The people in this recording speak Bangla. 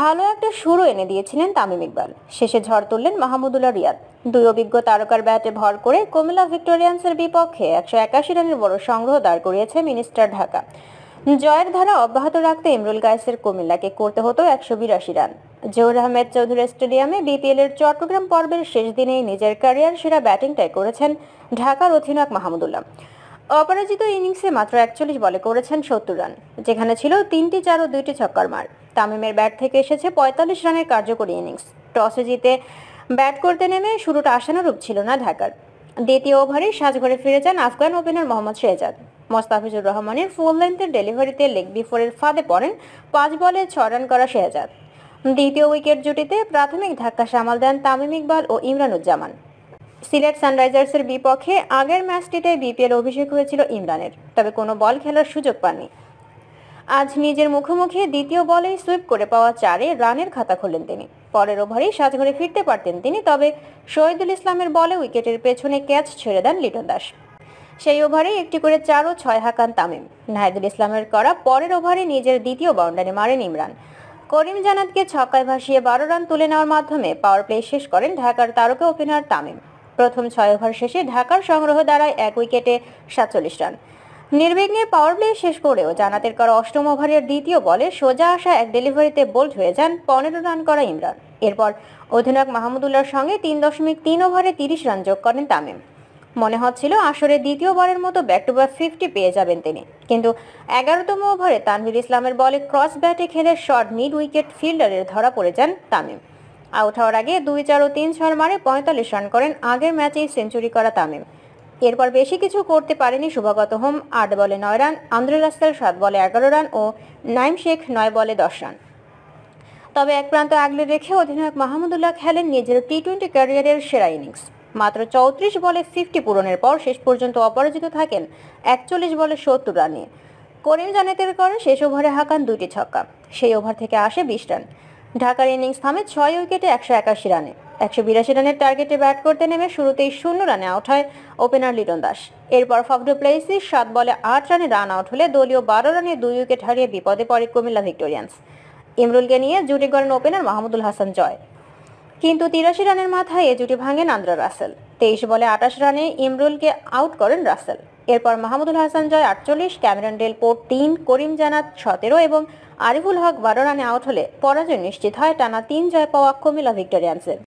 ভালো একটা শুরু এনে দিয়েছিলেন তামিম ইকবাল শেষে ঝড় তুললেন মাহমুদুল্লাহ রিয়াদ দুই অভিজ্ঞ তারকার ব্যাটে ভর করে কুমিল্লা ভিক্টোরিয়ান্সের বিপক্ষে একশো একাশি রানের বড় সংগ্রহ দাঁড় করিয়েছে মিনিস্টার ঢাকা জয়ের ধারা অব্যাহত রাখতে ইমরুল গায়েসের কুমিল্লাকে করতে হতো একশো বিরাশি রান জহুর আহমেদ চৌধুরী স্টেডিয়ামে বিপিএল এর চট্টগ্রাম পর্বের শেষ দিনেই নিজের ক্যারিয়ার সেরা ব্যাটিংটাই করেছেন ঢাকার অধিনায়ক মাহমুদুল্লাহ অপরাজিত ইনিংসে মাত্র একচল্লিশ বলে করেছেন সত্তর রান যেখানে ছিল তিনটি চার ও দুইটি ছক্কার মার তামিমের ব্যাট থেকে এসেছে পঁয়তাল্লিশ রানের কার্যকরী ইনিংস টসে জিতে ব্যাট করতে নেমে শুরুটা আশানুরূপ ছিল না ঢাকার দ্বিতীয় ওভারে সাজঘরে ফিরে যান আফগান ওপেনার মোহাম্মদ শেহজাদ মোস্তাফিজুর রহমানের ফুল লেন্থের ডেলিভারিতে লেগ বিফোরের ফাঁদে পড়েন পাঁচ বলে ছ রান করা শেহজাদ দ্বিতীয় উইকেট জুটিতে প্রাথমিক ধাক্কা সামাল দেন তামিম ইকবাল ও ইমরানুজ্জামান সিলেট সানরাইজার্সের বিপক্ষে আগের ম্যাচটিতে বিপিএল অভিষেক হয়েছিল ইমরানের তবে কোনো বল খেলার সুযোগ পাননি আজ নিজের মুখোমুখি দ্বিতীয় বলেই সুইপ করে পাওয়া চারে রানের খাতা খোলেন তিনি পরের ওভারেই সাজঘরে ফিরতে পারতেন তিনি তবে শহীদুল ইসলামের বলে উইকেটের পেছনে ক্যাচ ছেড়ে দেন লিটন দাস সেই ওভারে একটি করে চার ও ছয় হাকান তামিম নাহিদুল ইসলামের করা পরের ওভারে নিজের দ্বিতীয় বাউন্ডারি মারেন ইমরান করিম জানাতকে ছক্কায় ভাসিয়ে বারো রান তুলে নেওয়ার মাধ্যমে পাওয়ার প্লে শেষ করেন ঢাকার তারকা ওপেনার তামিম প্রথম ছয় ওভার শেষে ঢাকার সংগ্রহ দ্বারায় এক উইকেটে সাতচল্লিশ রান নির্বিঘ্নে পাওয়ার প্লে শেষ করেও জানাতের করা অষ্টম ওভারের দ্বিতীয় বলে সোজা আসা এক ডেলিভারিতে বোল্ড হয়ে যান পনেরো রান করা ইমরান এরপর অধিনায়ক মাহমুদুল্লার সঙ্গে তিন দশমিক তিন ওভারে তিরিশ রান যোগ করেন তামিম মনে হচ্ছিল আসরে দ্বিতীয়বারের মতো ব্যাক টু ব্যাক ফিফটি পেয়ে যাবেন তিনি কিন্তু এগারোতম ওভারে তানভীর ইসলামের বলে ক্রস ব্যাটে খেলে শর্ট মিড উইকেট ফিল্ডারের ধরা পড়ে যান তামিম আউট হওয়ার আগে দুই চার ও তিন ছয় মারে পঁয়তাল্লিশ রান করেন আগের ম্যাচেই সেঞ্চুরি করা তামিম এরপর বেশি কিছু করতে পারেনি শুভাগত হোম আট বলে নয় রান আন্দ্রে রাস্তাল সাত বলে এগারো রান ও নাইম শেখ নয় বলে দশ রান তবে এক প্রান্ত আগলে রেখে অধিনায়ক মাহমুদুল্লাহ খেলেন নিজের টি টোয়েন্টি ক্যারিয়ারের সেরা ইনিংস মাত্র চৌত্রিশ বলে ফিফটি পূরণের পর শেষ পর্যন্ত অপরাজিত থাকেন একচল্লিশ বলে সত্তর রানে করিম জানাতের করে শেষ ওভারে হাঁকান দুটি ছক্কা সেই ওভার থেকে আসে বিশ রান ঢাকার ইনিংস থামে ছয় উইকেটে একশো একাশি রানে একশো বিরাশি রানের টার্গেটে ব্যাট করতে নেমে শুরুতেই শূন্য রানে আউট হয় ওপেনার লিটন দাস এরপর ফাফডু প্লেসি সাত বলে আট রানে রান আউট হলে দলীয় বারো রানে দুই উইকেট হারিয়ে বিপদে পড়ে কুমিল্লা ভিক্টোরিয়ান্স ইমরুলকে নিয়ে জুটি গড়েন ওপেনার মাহমুদুল হাসান জয় কিন্তু তিরাশি রানের মাথায় এ জুটি ভাঙেন আন্দ্রা রাসেল তেইশ বলে আটাশ রানে ইমরুলকে আউট করেন রাসেল এরপর মাহমুদুল হাসান জয় আটচল্লিশ ক্যামেরন ডেলপোর্ট তিন করিম জানাত সতেরো এবং আরিফুল হক বারো রানে আউট হলে পরাজয় নিশ্চিত হয় টানা তিন জয় পাওয়া কুমিলা ভিক্টোরিয়ান্সের